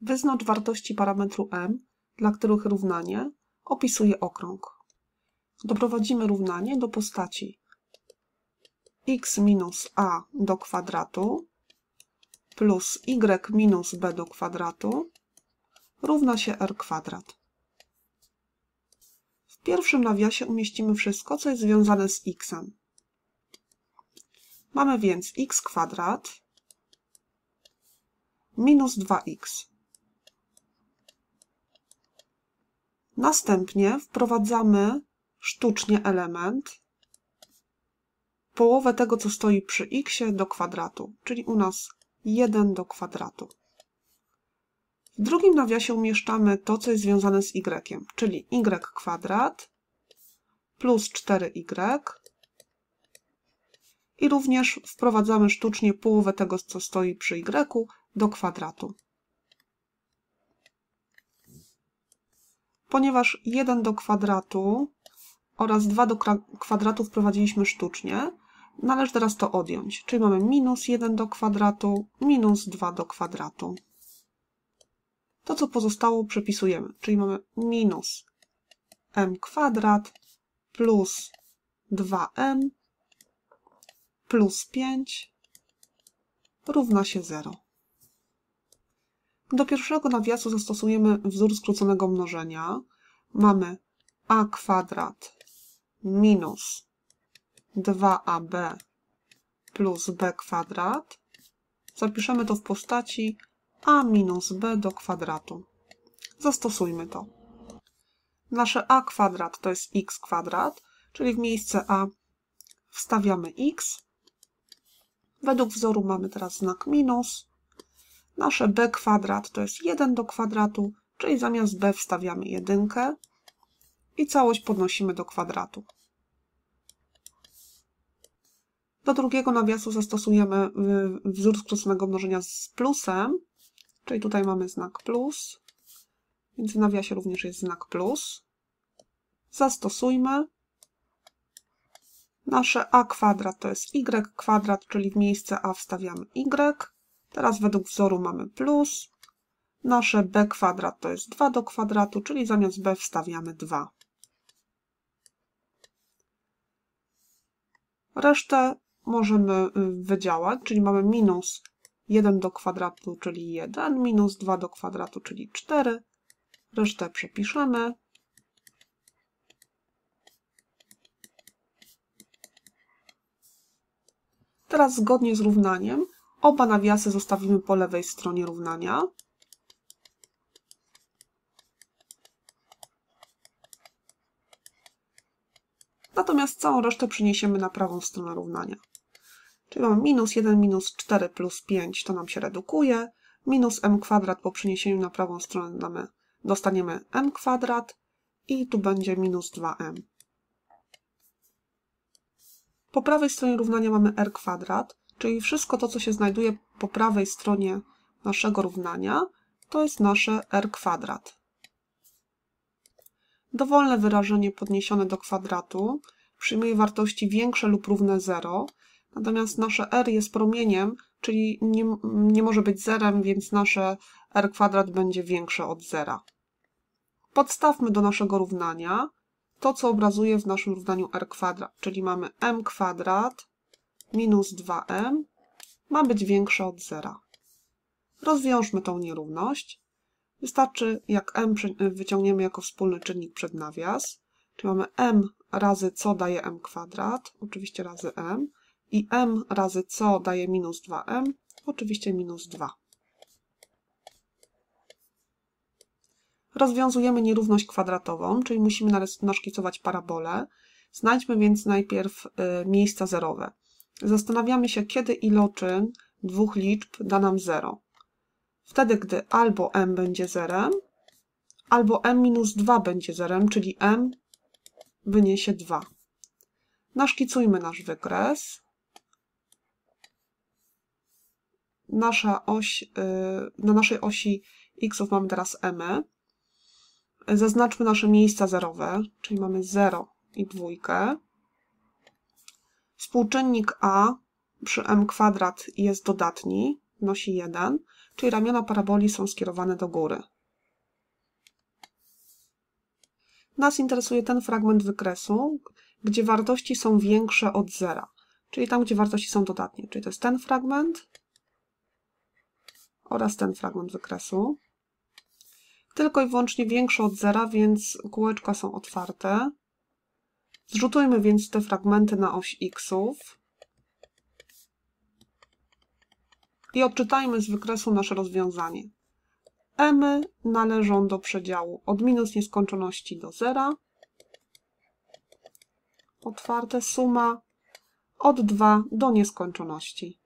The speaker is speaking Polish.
Wyznacz wartości parametru m, dla których równanie opisuje okrąg. Doprowadzimy równanie do postaci x minus a do kwadratu plus y minus b do kwadratu równa się r kwadrat. W pierwszym nawiasie umieścimy wszystko, co jest związane z x. -em. Mamy więc x kwadrat minus 2x Następnie wprowadzamy sztucznie element połowę tego, co stoi przy x do kwadratu, czyli u nas 1 do kwadratu. W drugim nawiasie umieszczamy to, co jest związane z y, czyli y kwadrat plus 4y y. i również wprowadzamy sztucznie połowę tego, co stoi przy y do kwadratu. ponieważ 1 do kwadratu oraz 2 do kwadratu wprowadziliśmy sztucznie, należy teraz to odjąć. Czyli mamy minus 1 do kwadratu, minus 2 do kwadratu. To, co pozostało, przepisujemy. Czyli mamy minus m kwadrat plus 2m plus 5 równa się 0. Do pierwszego nawiasu zastosujemy wzór skróconego mnożenia. Mamy a kwadrat minus 2ab plus b kwadrat. Zapiszemy to w postaci a minus b do kwadratu. Zastosujmy to. Nasze a kwadrat to jest x kwadrat, czyli w miejsce a wstawiamy x. Według wzoru mamy teraz znak minus Nasze b kwadrat to jest 1 do kwadratu, czyli zamiast b wstawiamy jedynkę i całość podnosimy do kwadratu. Do drugiego nawiasu zastosujemy y, wzór skróconego mnożenia z plusem, czyli tutaj mamy znak plus, więc w nawiasie również jest znak plus. Zastosujmy. Nasze a kwadrat to jest y kwadrat, czyli w miejsce a wstawiamy y. Teraz według wzoru mamy plus. Nasze b kwadrat to jest 2 do kwadratu, czyli zamiast b wstawiamy 2. Resztę możemy y, wydziałać, czyli mamy minus 1 do kwadratu, czyli 1, minus 2 do kwadratu, czyli 4. Resztę przepiszemy. Teraz zgodnie z równaniem Oba nawiasy zostawimy po lewej stronie równania. Natomiast całą resztę przyniesiemy na prawą stronę równania. Czyli mamy minus 1 minus 4 plus 5, to nam się redukuje. Minus m kwadrat po przeniesieniu na prawą stronę damy, dostaniemy m kwadrat i tu będzie minus 2m. Po prawej stronie równania mamy r kwadrat. Czyli wszystko to, co się znajduje po prawej stronie naszego równania, to jest nasze r kwadrat. Dowolne wyrażenie podniesione do kwadratu przyjmuje wartości większe lub równe 0, natomiast nasze r jest promieniem, czyli nie, nie może być zerem, więc nasze r kwadrat będzie większe od zera. Podstawmy do naszego równania to, co obrazuje w naszym równaniu r kwadrat, czyli mamy m kwadrat minus 2m ma być większe od zera. Rozwiążmy tą nierówność. Wystarczy, jak m wyciągniemy jako wspólny czynnik przed nawias, czyli mamy m razy co daje m kwadrat, oczywiście razy m, i m razy co daje minus 2m, oczywiście minus 2. Rozwiązujemy nierówność kwadratową, czyli musimy naszkicować parabolę. Znajdźmy więc najpierw y, miejsca zerowe. Zastanawiamy się, kiedy iloczyn dwóch liczb da nam 0. Wtedy, gdy albo m będzie 0, albo m minus 2 będzie 0, czyli m wyniesie 2. Naszkicujmy nasz wykres. Nasza oś, y, na naszej osi x mamy teraz m. Zaznaczmy nasze miejsca zerowe, czyli mamy 0 i dwójkę. Współczynnik a przy m kwadrat jest dodatni, nosi 1, czyli ramiona paraboli są skierowane do góry. Nas interesuje ten fragment wykresu, gdzie wartości są większe od zera, czyli tam, gdzie wartości są dodatnie. Czyli to jest ten fragment oraz ten fragment wykresu. Tylko i wyłącznie większe od zera, więc kółeczka są otwarte. Zrzutujmy więc te fragmenty na oś xów i odczytajmy z wykresu nasze rozwiązanie. m należą do przedziału od minus nieskończoności do zera. Otwarte suma od 2 do nieskończoności.